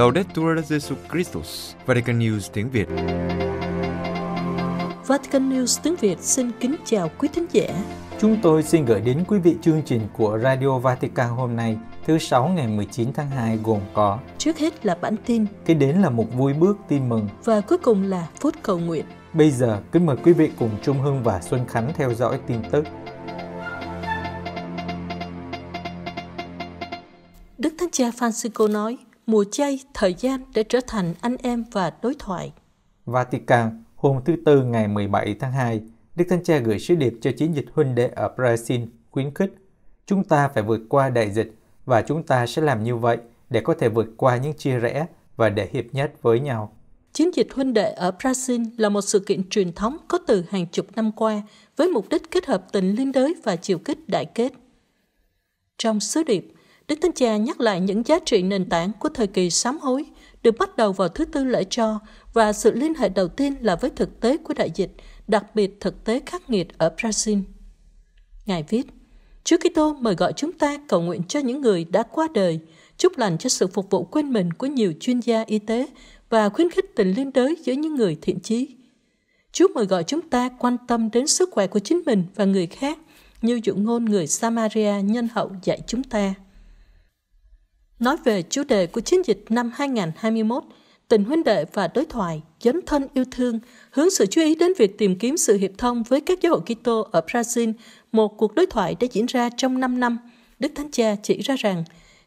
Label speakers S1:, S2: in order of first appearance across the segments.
S1: Laudetur Jesu Christus, Vatican News tiếng Việt.
S2: Vatican News tiếng Việt xin kính chào quý thính giả.
S1: Chúng tôi xin gửi đến quý vị chương trình của Radio Vatican hôm nay, thứ Sáu ngày 19 tháng 2 gồm có Trước hết là bản tin Kế đến là một vui bước tin mừng Và cuối cùng
S2: là phút cầu nguyện
S1: Bây giờ, kính mời quý vị cùng Trung Hưng và Xuân Khánh theo dõi tin tức
S2: Đức Thánh Cha Francisco nói, mùa chay thời gian để trở thành anh em và đối thoại.
S1: Vatican, hôm thứ Tư ngày 17 tháng 2, Đức Thánh Cha gửi sứ điệp cho chiến dịch huynh đệ ở Brazil khuyến khích chúng ta phải vượt qua đại dịch và chúng ta sẽ làm như vậy để có thể vượt qua những chia rẽ và để hiệp nhất với nhau.
S2: Chiến dịch huynh đệ ở Brazil là một sự kiện truyền thống có từ hàng chục năm qua với mục đích kết hợp tình liên đới và chiều kích đại kết. Trong sứ điệp, Đức Thánh Cha nhắc lại những giá trị nền tảng của thời kỳ sám hối, được bắt đầu vào thứ tư lễ cho và sự liên hệ đầu tiên là với thực tế của đại dịch, đặc biệt thực tế khắc nghiệt ở Brazil. Ngài viết, Chúa Kitô mời gọi chúng ta cầu nguyện cho những người đã qua đời, chúc lành cho sự phục vụ quên mình của nhiều chuyên gia y tế và khuyến khích tình liên đới giữa những người thiện chí. Chúa mời gọi chúng ta quan tâm đến sức khỏe của chính mình và người khác, như dụ ngôn người Samaria nhân hậu dạy chúng ta nói về chủ đề của chiến dịch năm 2021, tình huynh đệ và đối thoại, dấn thân yêu thương, hướng sự chú ý đến việc tìm kiếm sự hiệp thông với các giáo hội Kitô ở Brazil, một cuộc đối thoại đã diễn ra trong 5 năm. Đức Thánh Cha chỉ ra rằng,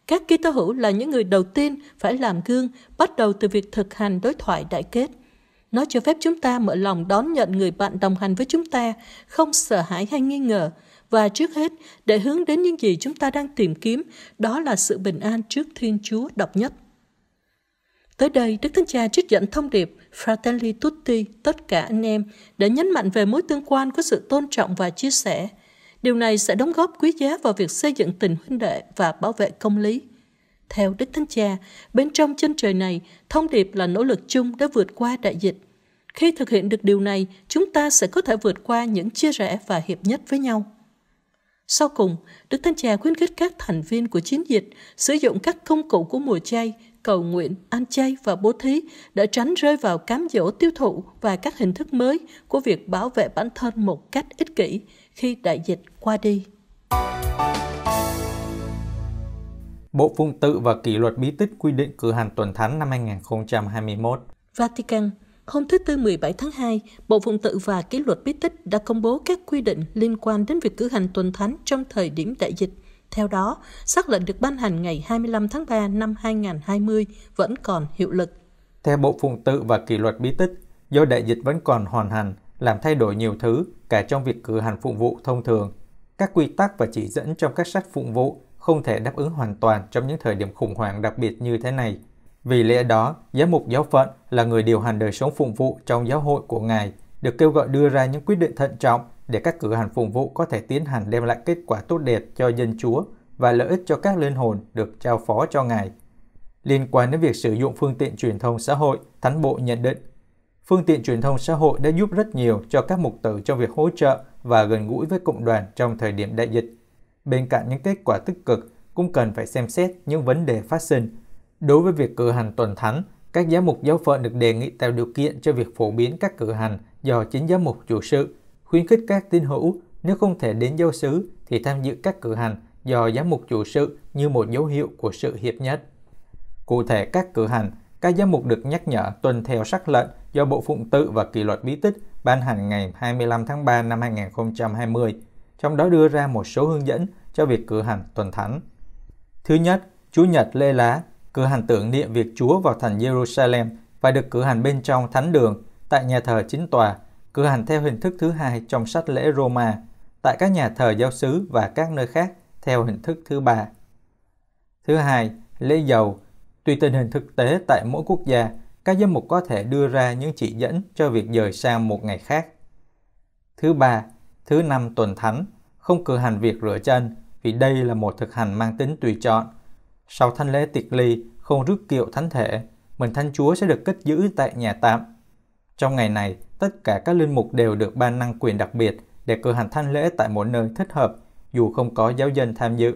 S2: các Kitô hữu là những người đầu tiên phải làm gương, bắt đầu từ việc thực hành đối thoại đại kết. Nó cho phép chúng ta mở lòng đón nhận người bạn đồng hành với chúng ta, không sợ hãi hay nghi ngờ, và trước hết để hướng đến những gì chúng ta đang tìm kiếm, đó là sự bình an trước Thiên Chúa độc nhất. Tới đây, Đức Thánh Cha trích dẫn thông điệp Fratelli Tutti, tất cả anh em, để nhấn mạnh về mối tương quan của sự tôn trọng và chia sẻ. Điều này sẽ đóng góp quý giá vào việc xây dựng tình huynh đệ và bảo vệ công lý. Theo Đức Thánh Cha, bên trong chân trời này, thông điệp là nỗ lực chung đã vượt qua đại dịch. Khi thực hiện được điều này, chúng ta sẽ có thể vượt qua những chia rẽ và hiệp nhất với nhau. Sau cùng, Đức Thánh Cha khuyến khích các thành viên của chiến dịch sử dụng các công cụ của mùa chay, cầu nguyện, ăn chay và bố thí để tránh rơi vào cám dỗ tiêu thụ và các hình thức mới của việc bảo vệ bản thân một cách ích kỷ khi đại dịch qua đi.
S1: Bộ Phụng tự và kỷ luật bí tích quy định cử hành tuần thánh năm 2021.
S2: Vatican Hôm thứ Tư 17 tháng 2, Bộ Phụng tự và Kỷ luật Bí tích đã công bố các quy định liên quan đến việc cử hành tuần thánh trong thời điểm đại dịch. Theo đó, sắc lệnh được ban hành ngày 25 tháng 3 năm 2020 vẫn còn hiệu lực.
S1: Theo Bộ Phụng tự và Kỷ luật Bí tích, do đại dịch vẫn còn hoàn hành, làm thay đổi nhiều thứ, cả trong việc cử hành phụng vụ thông thường. Các quy tắc và chỉ dẫn trong các sách phụng vụ không thể đáp ứng hoàn toàn trong những thời điểm khủng hoảng đặc biệt như thế này – vì lẽ đó, giám mục giáo phận là người điều hành đời sống phụng vụ trong giáo hội của Ngài, được kêu gọi đưa ra những quyết định thận trọng để các cử hành phụng vụ có thể tiến hành đem lại kết quả tốt đẹp cho dân Chúa và lợi ích cho các linh hồn được trao phó cho Ngài. Liên quan đến việc sử dụng phương tiện truyền thông xã hội, Thánh Bộ nhận định, phương tiện truyền thông xã hội đã giúp rất nhiều cho các mục tử trong việc hỗ trợ và gần gũi với cộng đoàn trong thời điểm đại dịch. Bên cạnh những kết quả tích cực, cũng cần phải xem xét những vấn đề phát sinh Đối với việc cử hành tuần thánh, các giám mục giáo phận được đề nghị tạo điều kiện cho việc phổ biến các cử hành do chính giám mục chủ sự, khuyến khích các tín hữu nếu không thể đến giáo xứ thì tham dự các cử hành do giám mục chủ sự như một dấu hiệu của sự hiệp nhất. Cụ thể các cử hành, các giám mục được nhắc nhở tuân theo sắc lệnh do Bộ Phụng tự và Kỷ luật Bí tích ban hành ngày 25 tháng 3 năm 2020, trong đó đưa ra một số hướng dẫn cho việc cử hành tuần thánh. Thứ nhất, Chủ nhật lê lá cử hành tưởng niệm việc Chúa vào thành Jerusalem và được cử hành bên trong thánh đường tại nhà thờ chính tòa, cử hành theo hình thức thứ hai trong sách lễ Roma, tại các nhà thờ giáo xứ và các nơi khác theo hình thức thứ ba. Thứ hai, lễ dầu. Tùy tình hình thực tế tại mỗi quốc gia, các giám mục có thể đưa ra những chỉ dẫn cho việc dời sang một ngày khác. Thứ ba, thứ năm tuần thánh, không cử hành việc rửa chân vì đây là một thực hành mang tính tùy chọn – sau thanh lễ tiệc ly, không rước kiệu thánh thể, mình thánh chúa sẽ được cất giữ tại nhà tạm. Trong ngày này, tất cả các linh mục đều được ban năng quyền đặc biệt để cử hành thanh lễ tại mỗi nơi thích hợp, dù không có giáo dân tham dự.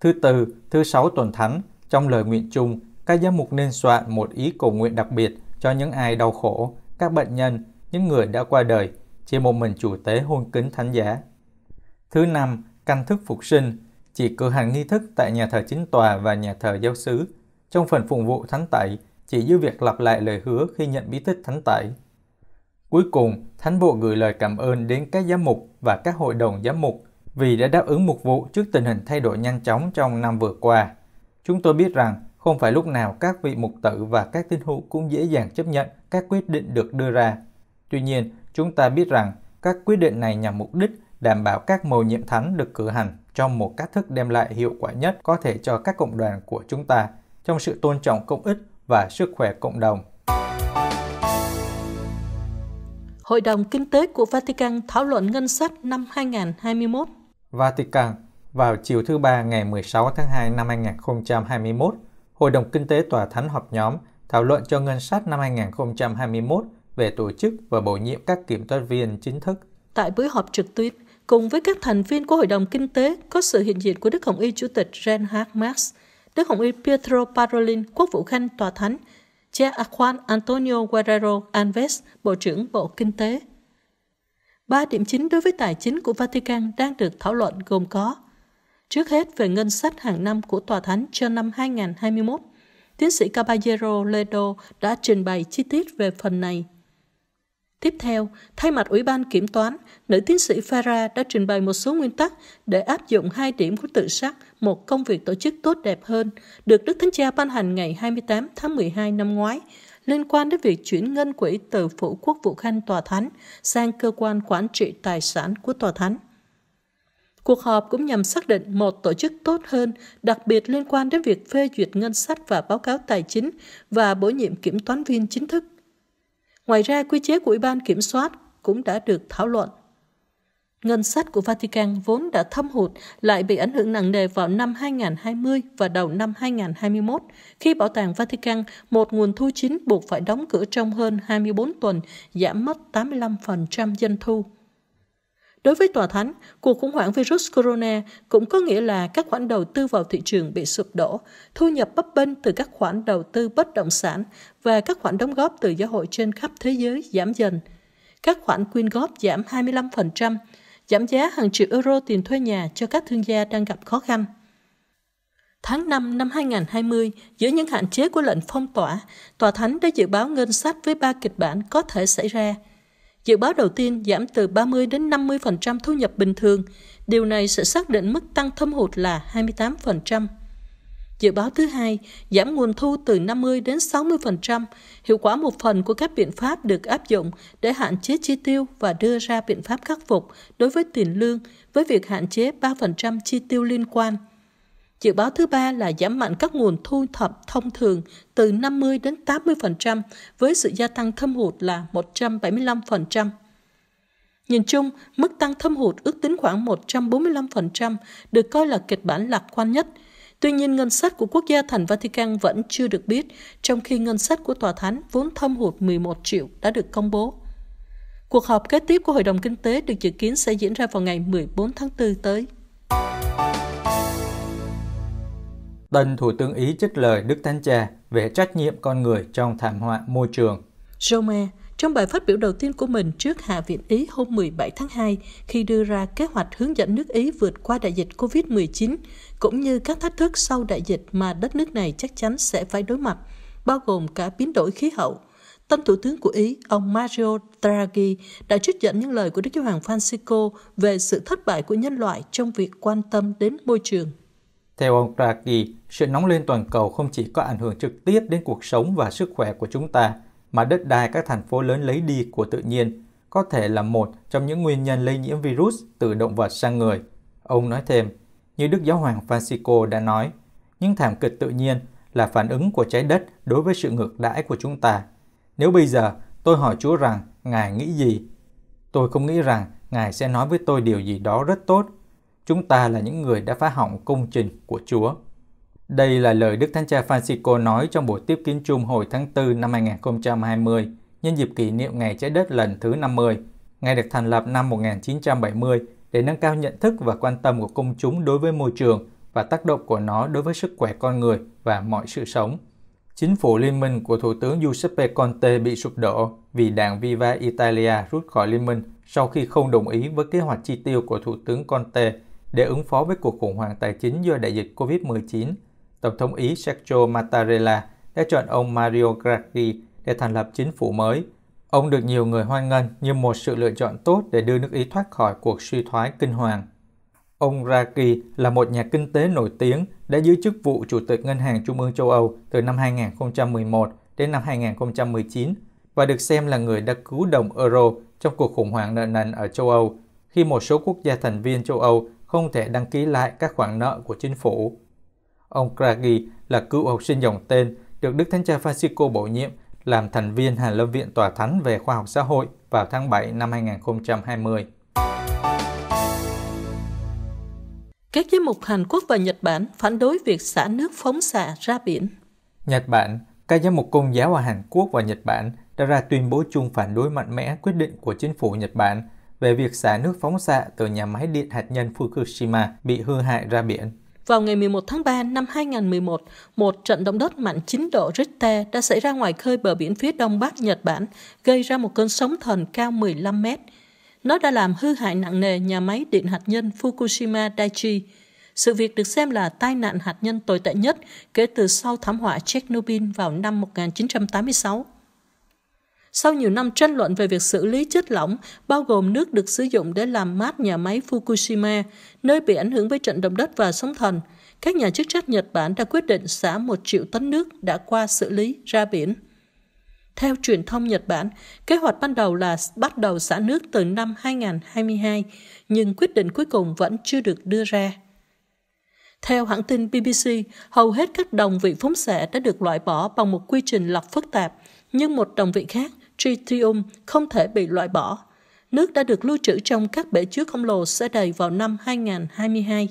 S1: Thứ tư, thứ sáu tuần thánh, trong lời nguyện chung, các giám mục nên soạn một ý cầu nguyện đặc biệt cho những ai đau khổ, các bệnh nhân, những người đã qua đời, chỉ một mình chủ tế hôn kính thánh giá. Thứ năm, canh thức phục sinh, chỉ cử hành nghi thức tại nhà thờ chính tòa và nhà thờ giáo xứ. Trong phần phụng vụ thánh tẩy, chỉ giữ việc lặp lại lời hứa khi nhận bí tích thánh tẩy. Cuối cùng, thánh bộ gửi lời cảm ơn đến các giám mục và các hội đồng giám mục vì đã đáp ứng mục vụ trước tình hình thay đổi nhanh chóng trong năm vừa qua. Chúng tôi biết rằng không phải lúc nào các vị mục tử và các tín hữu cũng dễ dàng chấp nhận các quyết định được đưa ra. Tuy nhiên, chúng ta biết rằng các quyết định này nhằm mục đích đảm bảo các mầu nhiệm thánh được cử hành trong một cách thức đem lại hiệu quả nhất có thể cho các cộng đoàn của chúng ta trong sự tôn trọng công ích và sức khỏe cộng đồng.
S2: Hội đồng Kinh tế của Vatican thảo luận ngân sách năm 2021
S1: Vatican vào chiều thứ Ba ngày 16 tháng 2 năm 2021, Hội đồng Kinh tế Tòa Thánh họp nhóm thảo luận cho ngân sách năm 2021 về tổ chức và bổ nhiệm các kiểm toán viên chính thức.
S2: Tại buổi họp trực tuyến, Cùng với các thành viên của Hội đồng Kinh tế có sự hiện diện của Đức Hồng Y Chủ tịch Reinhard Marx, Đức Hồng Y Pietro Parolin, Quốc vụ Khanh Tòa Thánh, cha Juan Antonio Guerrero Alves, Bộ trưởng Bộ Kinh tế. Ba điểm chính đối với tài chính của Vatican đang được thảo luận gồm có Trước hết về ngân sách hàng năm của Tòa Thánh cho năm 2021, tiến sĩ Caballero Ledo đã trình bày chi tiết về phần này Tiếp theo, thay mặt Ủy ban Kiểm toán, nữ tiến sĩ Farah đã trình bày một số nguyên tắc để áp dụng hai điểm của tự sát một công việc tổ chức tốt đẹp hơn, được Đức Thánh Cha ban hành ngày 28 tháng 12 năm ngoái, liên quan đến việc chuyển ngân quỹ từ Phủ Quốc vụ Khanh Tòa Thánh sang Cơ quan Quản trị Tài sản của Tòa Thánh. Cuộc họp cũng nhằm xác định một tổ chức tốt hơn, đặc biệt liên quan đến việc phê duyệt ngân sách và báo cáo tài chính và bổ nhiệm kiểm toán viên chính thức. Ngoài ra, quy chế của Ủy ban Kiểm soát cũng đã được thảo luận. Ngân sách của Vatican vốn đã thâm hụt lại bị ảnh hưởng nặng nề vào năm 2020 và đầu năm 2021 khi Bảo tàng Vatican, một nguồn thu chính buộc phải đóng cửa trong hơn 24 tuần, giảm mất 85% doanh thu. Đối với tòa thánh, cuộc khủng hoảng virus corona cũng có nghĩa là các khoản đầu tư vào thị trường bị sụp đổ, thu nhập bấp bênh từ các khoản đầu tư bất động sản và các khoản đóng góp từ giáo hội trên khắp thế giới giảm dần. Các khoản quyên góp giảm 25%, giảm giá hàng triệu euro tiền thuê nhà cho các thương gia đang gặp khó khăn. Tháng 5 năm 2020, giữa những hạn chế của lệnh phong tỏa, Tòa Thánh đã dự báo ngân sách với ba kịch bản có thể xảy ra – Dự báo đầu tiên giảm từ 30 đến 50% thu nhập bình thường. Điều này sẽ xác định mức tăng thâm hụt là 28%. Dự báo thứ hai, giảm nguồn thu từ 50 đến 60%, hiệu quả một phần của các biện pháp được áp dụng để hạn chế chi tiêu và đưa ra biện pháp khắc phục đối với tiền lương với việc hạn chế 3% chi tiêu liên quan. Dự báo thứ ba là giảm mạnh các nguồn thu thập thông thường từ 50 đến 80% với sự gia tăng thâm hụt là 175%. Nhìn chung, mức tăng thâm hụt ước tính khoảng 145% được coi là kịch bản lạc quan nhất. Tuy nhiên, ngân sách của quốc gia thành Vatican vẫn chưa được biết, trong khi ngân sách của tòa thánh vốn thâm hụt 11 triệu đã được công bố. Cuộc họp kế tiếp của Hội đồng Kinh tế được dự kiến sẽ diễn ra vào ngày 14 tháng 4 tới
S1: tân Thủ tướng Ý trích lời Đức Thánh Cha về trách nhiệm con người trong thảm họa môi trường.
S2: Roma, trong bài phát biểu đầu tiên của mình trước Hạ viện Ý hôm 17 tháng 2, khi đưa ra kế hoạch hướng dẫn nước Ý vượt qua đại dịch COVID-19, cũng như các thách thức sau đại dịch mà đất nước này chắc chắn sẽ phải đối mặt, bao gồm cả biến đổi khí hậu. Tân Thủ tướng của Ý, ông Mario Draghi, đã trích dẫn những lời của Đức Giáo hoàng Francisco về sự thất bại của nhân loại trong việc quan tâm đến môi trường.
S1: Theo ông Draghi, sự nóng lên toàn cầu không chỉ có ảnh hưởng trực tiếp đến cuộc sống và sức khỏe của chúng ta, mà đất đai các thành phố lớn lấy đi của tự nhiên có thể là một trong những nguyên nhân lây nhiễm virus từ động vật sang người. Ông nói thêm, như Đức Giáo hoàng Francisco đã nói, những thảm kịch tự nhiên là phản ứng của trái đất đối với sự ngược đãi của chúng ta. Nếu bây giờ tôi hỏi Chúa rằng Ngài nghĩ gì? Tôi không nghĩ rằng Ngài sẽ nói với tôi điều gì đó rất tốt chúng ta là những người đã phá hỏng công trình của Chúa. Đây là lời Đức Thánh Cha Francisco nói trong buổi tiếp kiến chung hồi tháng 4 năm 2020 nhân dịp kỷ niệm Ngày Trái Đất lần thứ 50. Ngày được thành lập năm 1970 để nâng cao nhận thức và quan tâm của công chúng đối với môi trường và tác động của nó đối với sức khỏe con người và mọi sự sống. Chính phủ liên minh của Thủ tướng Giuseppe Conte bị sụp đổ vì đảng Viva Italia rút khỏi liên minh sau khi không đồng ý với kế hoạch chi tiêu của Thủ tướng Conte để ứng phó với cuộc khủng hoảng tài chính do đại dịch COVID-19. Tổng thống Ý Sergio Mattarella đã chọn ông Mario Draghi để thành lập chính phủ mới. Ông được nhiều người hoan nghênh như một sự lựa chọn tốt để đưa nước Ý thoát khỏi cuộc suy thoái kinh hoàng. Ông Draghi là một nhà kinh tế nổi tiếng đã giữ chức vụ Chủ tịch Ngân hàng Trung ương châu Âu từ năm 2011 đến năm 2019 và được xem là người đã cứu đồng euro trong cuộc khủng hoảng nợ nần ở châu Âu khi một số quốc gia thành viên châu Âu không thể đăng ký lại các khoản nợ của chính phủ. Ông Craggy là cựu học sinh dòng tên được Đức Thánh Cha Francisco bổ nhiệm làm thành viên Hàn Lâm Viện Tòa Thánh về Khoa học Xã hội vào tháng 7 năm 2020.
S2: Các giám mục Hàn Quốc và Nhật Bản phản đối việc xả nước phóng xạ ra biển.
S1: Nhật Bản, các giám mục công giáo ở Hàn Quốc và Nhật Bản đã ra tuyên bố chung phản đối mạnh mẽ quyết định của chính phủ Nhật Bản về việc xả nước phóng xạ từ nhà máy điện hạt nhân Fukushima bị hư hại ra biển.
S2: Vào ngày 11 tháng 3 năm 2011, một trận động đất mạnh 9 độ Richter đã xảy ra ngoài khơi bờ biển phía đông bắc Nhật Bản, gây ra một cơn sóng thần cao 15 mét. Nó đã làm hư hại nặng nề nhà máy điện hạt nhân Fukushima Daiichi. Sự việc được xem là tai nạn hạt nhân tồi tệ nhất kể từ sau thảm họa Chernobyl vào năm 1986. Sau nhiều năm tranh luận về việc xử lý chất lỏng, bao gồm nước được sử dụng để làm mát nhà máy Fukushima, nơi bị ảnh hưởng bởi trận động đất và sóng thần, các nhà chức trách Nhật Bản đã quyết định xả một triệu tấn nước đã qua xử lý ra biển. Theo truyền thông Nhật Bản, kế hoạch ban đầu là bắt đầu xả nước từ năm 2022, nhưng quyết định cuối cùng vẫn chưa được đưa ra. Theo hãng tin BBC, hầu hết các đồng vị phóng xạ đã được loại bỏ bằng một quy trình lọc phức tạp, nhưng một đồng vị khác tritium không thể bị loại bỏ. Nước đã được lưu trữ trong các bể chứa khổng lồ sẽ đầy vào năm 2022.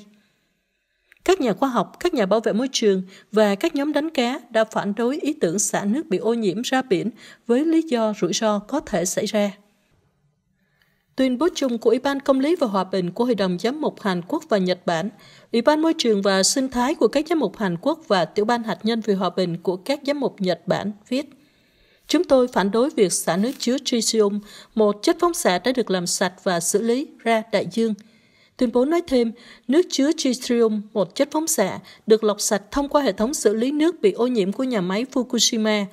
S2: Các nhà khoa học, các nhà bảo vệ môi trường và các nhóm đánh cá đã phản đối ý tưởng xả nước bị ô nhiễm ra biển với lý do rủi ro có thể xảy ra. Tuyên bố chung của Ủy ban Công lý và Hòa bình của Hội đồng Giám mục Hàn Quốc và Nhật Bản, Ủy ban Môi trường và Sinh thái của các giám mục Hàn Quốc và Tiểu ban Hạt nhân vì Hòa bình của các giám mục Nhật Bản viết – Chúng tôi phản đối việc xả nước chứa tritium, một chất phóng xạ đã được làm sạch và xử lý ra đại dương. Tuyên bố nói thêm, nước chứa tritium, một chất phóng xạ, được lọc sạch thông qua hệ thống xử lý nước bị ô nhiễm của nhà máy Fukushima.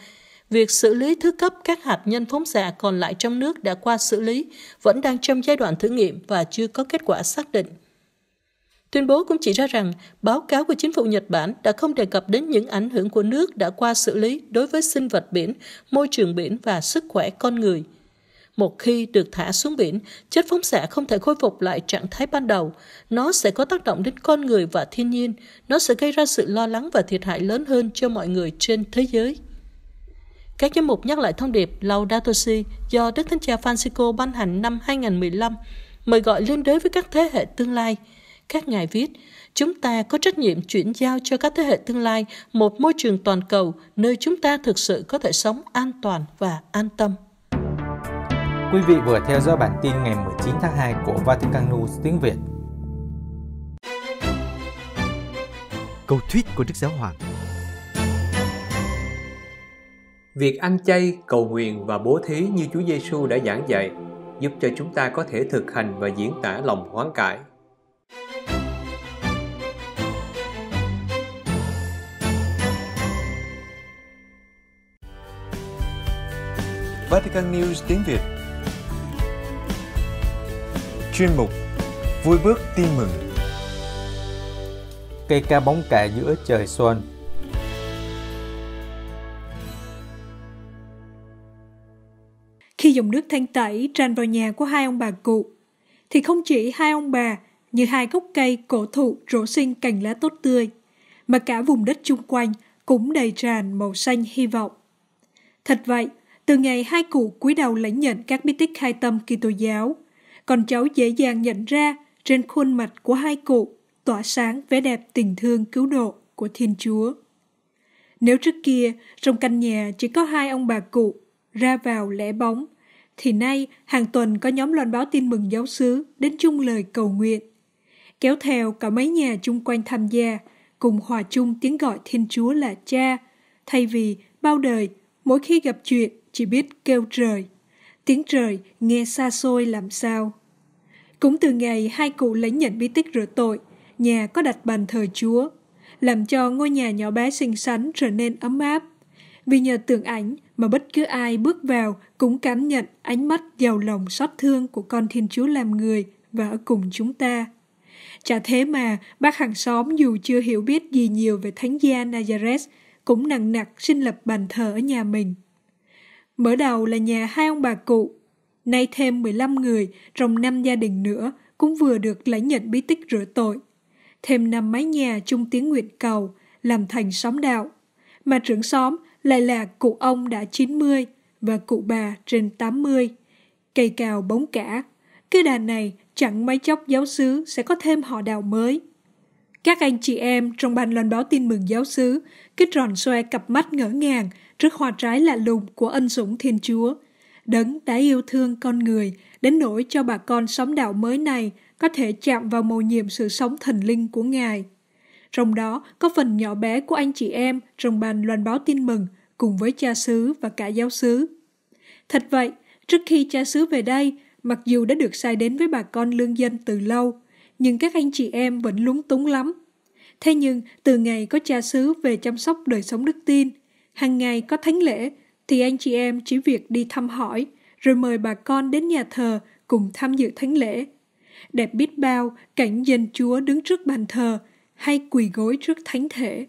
S2: Việc xử lý thứ cấp các hạt nhân phóng xạ còn lại trong nước đã qua xử lý, vẫn đang trong giai đoạn thử nghiệm và chưa có kết quả xác định. Tuyên bố cũng chỉ ra rằng báo cáo của chính phủ Nhật Bản đã không đề cập đến những ảnh hưởng của nước đã qua xử lý đối với sinh vật biển, môi trường biển và sức khỏe con người. Một khi được thả xuống biển, chất phóng xạ không thể khôi phục lại trạng thái ban đầu. Nó sẽ có tác động đến con người và thiên nhiên. Nó sẽ gây ra sự lo lắng và thiệt hại lớn hơn cho mọi người trên thế giới. Các giám mục nhắc lại thông điệp Laudato Si do Đức Thánh Cha Francisco ban hành năm 2015, mời gọi liên đới với các thế hệ tương lai – các ngài viết, chúng ta có trách nhiệm chuyển giao cho các thế hệ tương lai một môi trường toàn cầu nơi chúng ta thực sự có thể sống an toàn và an tâm.
S1: Quý vị vừa theo dõi bản tin ngày 19 tháng 2 của Vatican News tiếng Việt. Câu thuyết của Đức Giáo Hoàng Việc ăn chay, cầu nguyện và bố thí như Chúa Giêsu đã giảng dạy giúp cho chúng ta có thể thực hành và diễn tả lòng hoán cải Vatican News tiếng Việt Chuyên mục Vui bước tin mừng Cây ca bóng cải giữa trời xuân
S3: Khi dòng nước thanh tẩy tràn vào nhà của hai ông bà cụ, thì không chỉ hai ông bà như hai gốc cây cổ thụ rổ sinh cành lá tốt tươi, mà cả vùng đất chung quanh cũng đầy tràn màu xanh hy vọng. Thật vậy, từ ngày hai cụ cúi đầu lãnh nhận các bí tích khai tâm Kitô giáo, con cháu dễ dàng nhận ra trên khuôn mặt của hai cụ tỏa sáng vẻ đẹp tình thương cứu độ của Thiên Chúa. Nếu trước kia trong căn nhà chỉ có hai ông bà cụ ra vào lẻ bóng, thì nay hàng tuần có nhóm loan báo tin mừng giáo xứ đến chung lời cầu nguyện kéo theo cả mấy nhà chung quanh tham gia, cùng hòa chung tiếng gọi Thiên Chúa là cha, thay vì bao đời, mỗi khi gặp chuyện chỉ biết kêu trời. Tiếng trời nghe xa xôi làm sao. Cũng từ ngày hai cụ lấy nhận bí tích rửa tội, nhà có đặt bàn thờ Chúa, làm cho ngôi nhà nhỏ bé xinh xắn trở nên ấm áp. Vì nhờ tượng ảnh mà bất cứ ai bước vào cũng cảm nhận ánh mắt giàu lòng xót thương của con Thiên Chúa làm người và ở cùng chúng ta. Chả thế mà, bác hàng xóm dù chưa hiểu biết gì nhiều về thánh gia Nazareth, cũng nặng nặc xin lập bàn thờ ở nhà mình. Mở đầu là nhà hai ông bà cụ, nay thêm 15 người, trong năm gia đình nữa, cũng vừa được lãnh nhận bí tích rửa tội. Thêm năm mái nhà chung tiếng nguyện cầu, làm thành xóm đạo. Mà trưởng xóm lại là cụ ông đã 90 và cụ bà trên 80. Cây cào bóng cả. Cứ đàn này chẳng mấy chốc giáo xứ sẽ có thêm họ đào mới. Các anh chị em trong bàn loan báo tin mừng giáo xứ kích ròn xoe cặp mắt ngỡ ngàng trước hoa trái lạ lùng của ân sủng Thiên Chúa. Đấng đã yêu thương con người đến nỗi cho bà con xóm đạo mới này có thể chạm vào mầu nhiệm sự sống thần linh của Ngài. Trong đó có phần nhỏ bé của anh chị em trong bàn loan báo tin mừng cùng với cha xứ và cả giáo xứ. Thật vậy, trước khi cha xứ về đây, mặc dù đã được sai đến với bà con lương dân từ lâu, nhưng các anh chị em vẫn lúng túng lắm. Thế nhưng, từ ngày có cha xứ về chăm sóc đời sống đức tin, hàng ngày có thánh lễ, thì anh chị em chỉ việc đi thăm hỏi, rồi mời bà con đến nhà thờ cùng tham dự thánh lễ. Đẹp biết bao cảnh dân chúa đứng trước bàn thờ hay quỳ gối trước thánh thể.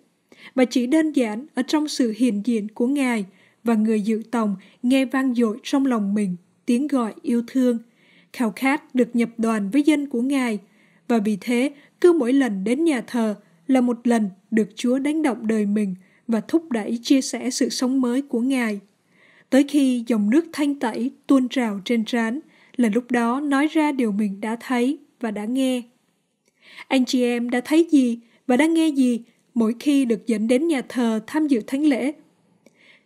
S3: Và chỉ đơn giản ở trong sự hiện diện của Ngài và người dự tòng nghe vang dội trong lòng mình tiếng gọi yêu thương, khao khát được nhập đoàn với dân của Ngài, và vì thế cứ mỗi lần đến nhà thờ là một lần được Chúa đánh động đời mình và thúc đẩy chia sẻ sự sống mới của Ngài. Tới khi dòng nước thanh tẩy tuôn trào trên trán, là lúc đó nói ra điều mình đã thấy và đã nghe. Anh chị em đã thấy gì và đã nghe gì mỗi khi được dẫn đến nhà thờ tham dự thánh lễ?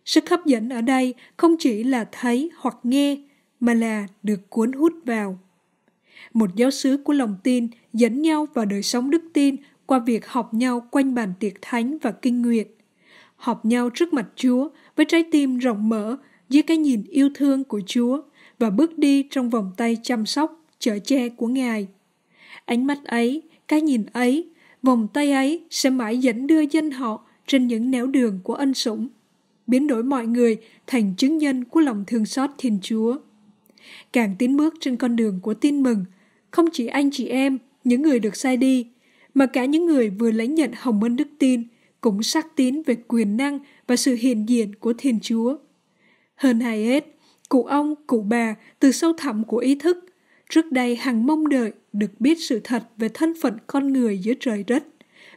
S3: Sức hấp dẫn ở đây không chỉ là thấy hoặc nghe, mà là được cuốn hút vào. Một giáo sứ của lòng tin dẫn nhau vào đời sống đức tin qua việc học nhau quanh bàn tiệc thánh và kinh nguyệt. học nhau trước mặt Chúa với trái tim rộng mở dưới cái nhìn yêu thương của Chúa và bước đi trong vòng tay chăm sóc, chở che của Ngài. Ánh mắt ấy, cái nhìn ấy, vòng tay ấy sẽ mãi dẫn đưa dân họ trên những nẻo đường của ân sủng, biến đổi mọi người thành chứng nhân của lòng thương xót Thiên Chúa. Càng tiến bước trên con đường của tin mừng, không chỉ anh chị em, những người được sai đi, mà cả những người vừa lãnh nhận hồng ân đức tin cũng xác tín về quyền năng và sự hiện diện của Thiên Chúa. Hơn hai hết, cụ ông, cụ bà từ sâu thẳm của ý thức, trước đây hằng mong đợi được biết sự thật về thân phận con người giữa trời đất,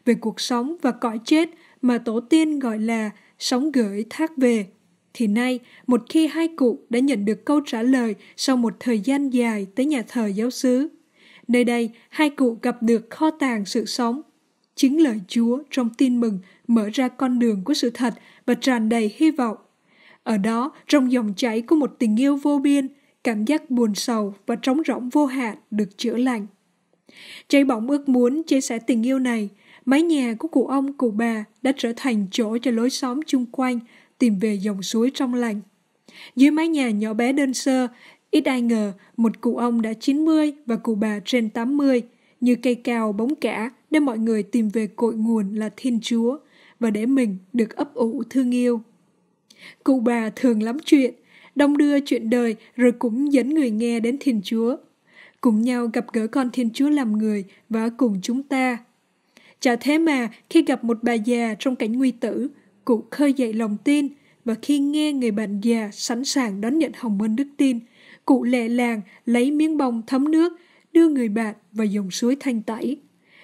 S3: về cuộc sống và cõi chết mà tổ tiên gọi là sống gửi thác về thì nay, một khi hai cụ đã nhận được câu trả lời sau một thời gian dài tới nhà thờ giáo xứ, nơi đây hai cụ gặp được kho tàng sự sống. Chính lời Chúa trong tin mừng mở ra con đường của sự thật và tràn đầy hy vọng. Ở đó, trong dòng chảy của một tình yêu vô biên, cảm giác buồn sầu và trống rỗng vô hạn được chữa lành. Cháy bỏng ước muốn chia sẻ tình yêu này, mái nhà của cụ ông, cụ bà đã trở thành chỗ cho lối xóm chung quanh tìm về dòng suối trong lành. Dưới mái nhà nhỏ bé đơn sơ, ít ai ngờ một cụ ông đã 90 và cụ bà trên 80, như cây cao bóng cả để mọi người tìm về cội nguồn là Thiên Chúa và để mình được ấp ủ thương yêu. Cụ bà thường lắm chuyện, đông đưa chuyện đời rồi cũng dẫn người nghe đến Thiên Chúa. Cùng nhau gặp gỡ con Thiên Chúa làm người và cùng chúng ta. Chả thế mà khi gặp một bà già trong cảnh nguy tử cụ khơi dậy lòng tin và khi nghe người bạn già sẵn sàng đón nhận hồng ân đức tin, cụ lẹ làng lấy miếng bông thấm nước, đưa người bạn vào dòng suối thanh tẩy.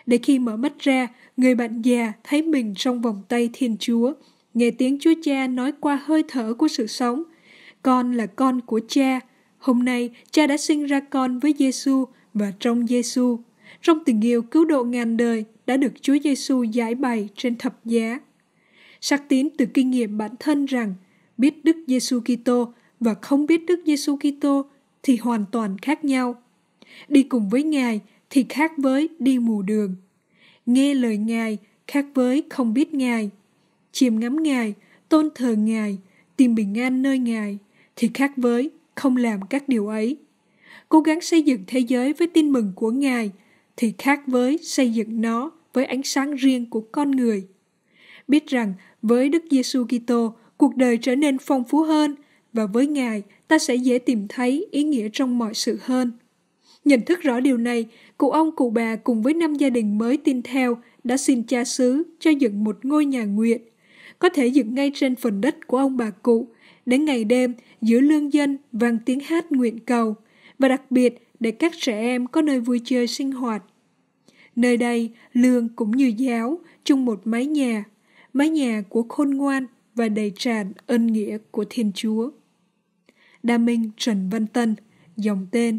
S3: Để khi mở mắt ra, người bạn già thấy mình trong vòng tay Thiên Chúa, nghe tiếng Chúa Cha nói qua hơi thở của sự sống. Con là con của cha. Hôm nay, cha đã sinh ra con với Giêsu và trong Giêsu. Trong tình yêu cứu độ ngàn đời đã được Chúa Giêsu giải bày trên thập giá. Sắc tín từ kinh nghiệm bản thân rằng biết Đức Giêsu Kitô và không biết Đức Giêsu Kitô thì hoàn toàn khác nhau. Đi cùng với Ngài thì khác với đi mù đường. Nghe lời Ngài khác với không biết Ngài. Chiêm ngắm Ngài, tôn thờ Ngài, tìm bình an nơi Ngài thì khác với không làm các điều ấy. Cố gắng xây dựng thế giới với tin mừng của Ngài thì khác với xây dựng nó với ánh sáng riêng của con người biết rằng với Đức Giêsu Kitô, cuộc đời trở nên phong phú hơn và với Ngài, ta sẽ dễ tìm thấy ý nghĩa trong mọi sự hơn. Nhận thức rõ điều này, cụ ông cụ bà cùng với năm gia đình mới tin theo đã xin cha xứ cho dựng một ngôi nhà nguyện, có thể dựng ngay trên phần đất của ông bà cụ, để ngày đêm giữa lương dân vang tiếng hát nguyện cầu, và đặc biệt để các trẻ em có nơi vui chơi sinh hoạt. Nơi đây, lương cũng như giáo, chung một mái nhà mái nhà của khôn ngoan và đầy tràn ân nghĩa của Thiên Chúa. Đa Minh Trần Văn Tân, dòng tên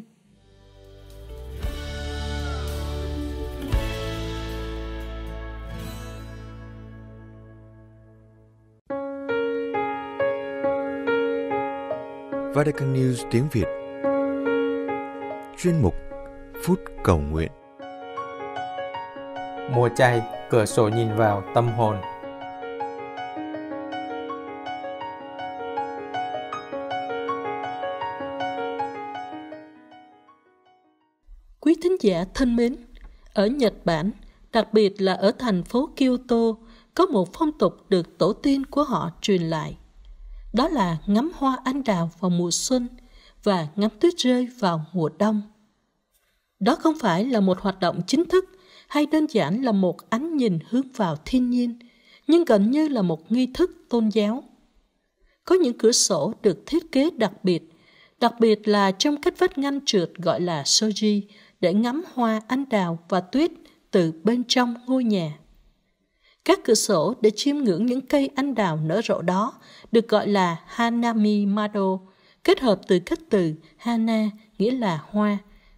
S1: Vatican News tiếng Việt Chuyên mục Phút Cầu Nguyện Mùa chay, cửa sổ nhìn vào tâm hồn
S2: giả thân mến, ở Nhật Bản, đặc biệt là ở thành phố Kyoto, có một phong tục được tổ tiên của họ truyền lại. Đó là ngắm hoa anh đào vào mùa xuân và ngắm tuyết rơi vào mùa đông. Đó không phải là một hoạt động chính thức hay đơn giản là một ánh nhìn hướng vào thiên nhiên, nhưng gần như là một nghi thức tôn giáo. Có những cửa sổ được thiết kế đặc biệt, đặc biệt là trong cách vách ngăn trượt gọi là soji, để ngắm hoa anh đào và tuyết từ bên trong ngôi nhà. Các cửa sổ để chiêm ngưỡng những cây anh đào nở rộ đó được gọi là Hanami Mado, kết hợp từ các từ Hana nghĩa là hoa,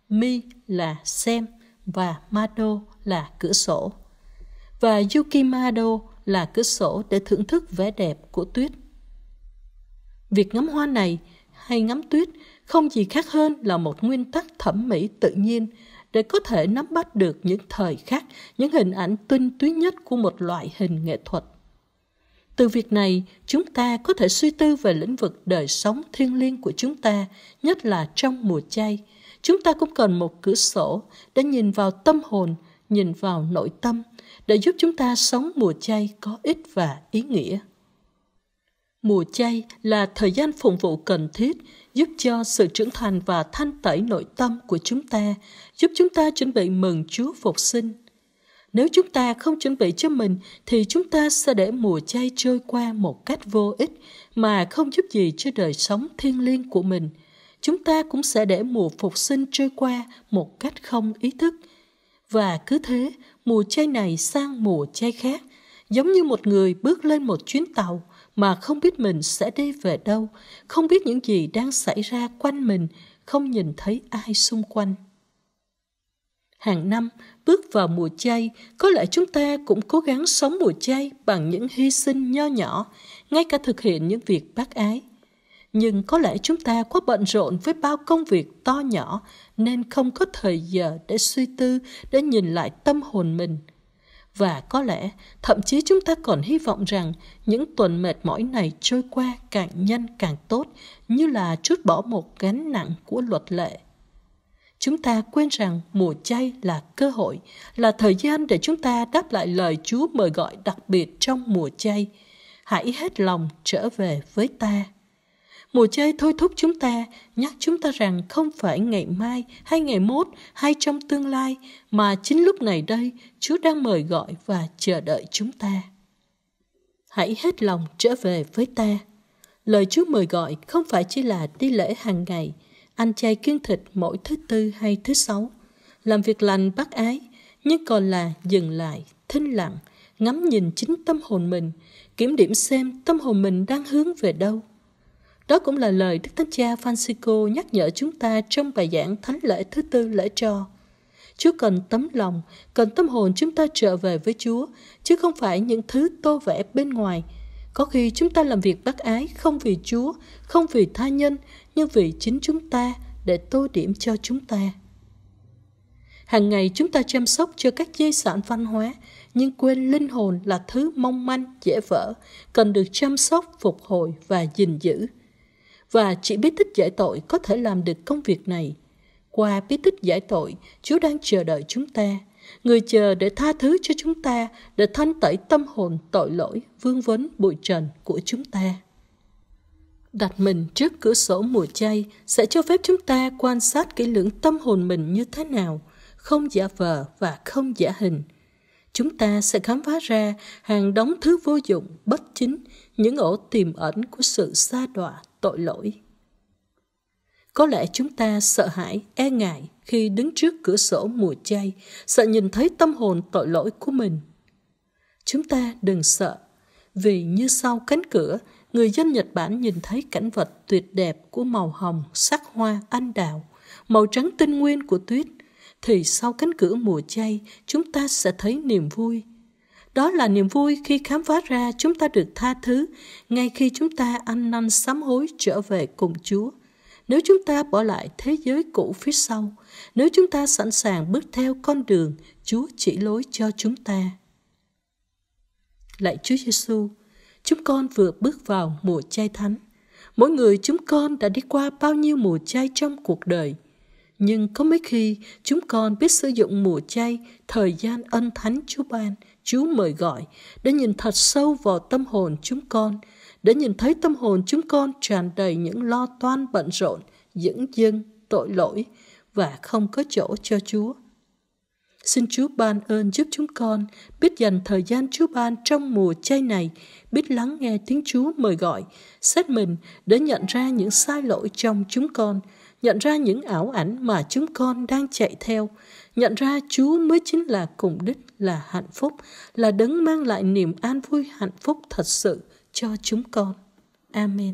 S2: Mi là xem và Mado là cửa sổ. Và Yukimado là cửa sổ để thưởng thức vẻ đẹp của tuyết. Việc ngắm hoa này hay ngắm tuyết không gì khác hơn là một nguyên tắc thẩm mỹ tự nhiên để có thể nắm bắt được những thời khắc, những hình ảnh tinh túy nhất của một loại hình nghệ thuật. Từ việc này, chúng ta có thể suy tư về lĩnh vực đời sống thiêng liêng của chúng ta, nhất là trong mùa chay. Chúng ta cũng cần một cửa sổ để nhìn vào tâm hồn, nhìn vào nội tâm, để giúp chúng ta sống mùa chay có ích và ý nghĩa. Mùa chay là thời gian phụng vụ cần thiết giúp cho sự trưởng thành và thanh tẩy nội tâm của chúng ta, giúp chúng ta chuẩn bị mừng Chúa phục sinh. Nếu chúng ta không chuẩn bị cho mình thì chúng ta sẽ để mùa chay trôi qua một cách vô ích mà không giúp gì cho đời sống thiêng liêng của mình. Chúng ta cũng sẽ để mùa phục sinh trôi qua một cách không ý thức. Và cứ thế, mùa chay này sang mùa chay khác, giống như một người bước lên một chuyến tàu mà không biết mình sẽ đi về đâu, không biết những gì đang xảy ra quanh mình, không nhìn thấy ai xung quanh. Hàng năm, bước vào mùa chay, có lẽ chúng ta cũng cố gắng sống mùa chay bằng những hy sinh nho nhỏ, ngay cả thực hiện những việc bác ái. Nhưng có lẽ chúng ta quá bận rộn với bao công việc to nhỏ nên không có thời giờ để suy tư, để nhìn lại tâm hồn mình – và có lẽ thậm chí chúng ta còn hy vọng rằng những tuần mệt mỏi này trôi qua càng nhanh càng tốt như là trút bỏ một gánh nặng của luật lệ chúng ta quên rằng mùa chay là cơ hội là thời gian để chúng ta đáp lại lời chúa mời gọi đặc biệt trong mùa chay hãy hết lòng trở về với ta Mùa chơi thôi thúc chúng ta, nhắc chúng ta rằng không phải ngày mai hay ngày mốt hay trong tương lai, mà chính lúc này đây Chúa đang mời gọi và chờ đợi chúng ta. Hãy hết lòng trở về với ta. Lời Chúa mời gọi không phải chỉ là đi lễ hàng ngày, ăn chay kiêng thịt mỗi thứ tư hay thứ sáu, làm việc lành bác ái, nhưng còn là dừng lại, thinh lặng, ngắm nhìn chính tâm hồn mình, kiểm điểm xem tâm hồn mình đang hướng về đâu đó cũng là lời Đức Thánh Cha Francisco nhắc nhở chúng ta trong bài giảng Thánh lễ thứ tư lễ cho. Chúa cần tấm lòng, cần tâm hồn chúng ta trở về với Chúa, chứ không phải những thứ tô vẽ bên ngoài. Có khi chúng ta làm việc bác ái không vì Chúa, không vì tha nhân, nhưng vì chính chúng ta để tô điểm cho chúng ta. Hàng ngày chúng ta chăm sóc cho các di sản văn hóa, nhưng quên linh hồn là thứ mong manh, dễ vỡ, cần được chăm sóc, phục hồi và gìn giữ và chỉ bí tích giải tội có thể làm được công việc này. Qua bí tích giải tội, Chúa đang chờ đợi chúng ta. Người chờ để tha thứ cho chúng ta, để thanh tẩy tâm hồn tội lỗi, vương vấn bụi trần của chúng ta. Đặt mình trước cửa sổ mùa chay sẽ cho phép chúng ta quan sát kỹ lưỡng tâm hồn mình như thế nào, không giả vờ và không giả hình. Chúng ta sẽ khám phá ra hàng đống thứ vô dụng, bất chính, những ổ tiềm ẩn của sự xa đọa tội lỗi. Có lẽ chúng ta sợ hãi, e ngại khi đứng trước cửa sổ mùa chay, sợ nhìn thấy tâm hồn tội lỗi của mình. Chúng ta đừng sợ, vì như sau cánh cửa, người dân Nhật Bản nhìn thấy cảnh vật tuyệt đẹp của màu hồng, sắc hoa, anh đào, màu trắng tinh nguyên của tuyết, thì sau cánh cửa mùa chay, chúng ta sẽ thấy niềm vui, đó là niềm vui khi khám phá ra chúng ta được tha thứ ngay khi chúng ta ăn năn sám hối trở về cùng Chúa. Nếu chúng ta bỏ lại thế giới cũ phía sau, nếu chúng ta sẵn sàng bước theo con đường Chúa chỉ lối cho chúng ta. Lạy Chúa Giêsu, chúng con vừa bước vào mùa chay thánh. Mỗi người chúng con đã đi qua bao nhiêu mùa chay trong cuộc đời, nhưng có mấy khi chúng con biết sử dụng mùa chay, thời gian ân thánh Chúa ban Chúa mời gọi để nhìn thật sâu vào tâm hồn chúng con, để nhìn thấy tâm hồn chúng con tràn đầy những lo toan bận rộn, dững dưng, tội lỗi và không có chỗ cho Chúa. Xin Chúa ban ơn giúp chúng con, biết dành thời gian Chúa ban trong mùa chay này, biết lắng nghe tiếng Chúa mời gọi, xét mình để nhận ra những sai lỗi trong chúng con, nhận ra những ảo ảnh mà chúng con đang chạy theo, nhận ra Chúa mới chính là cùng đích là hạnh phúc, là đấng mang lại niềm an vui hạnh phúc thật sự cho chúng con. Amen.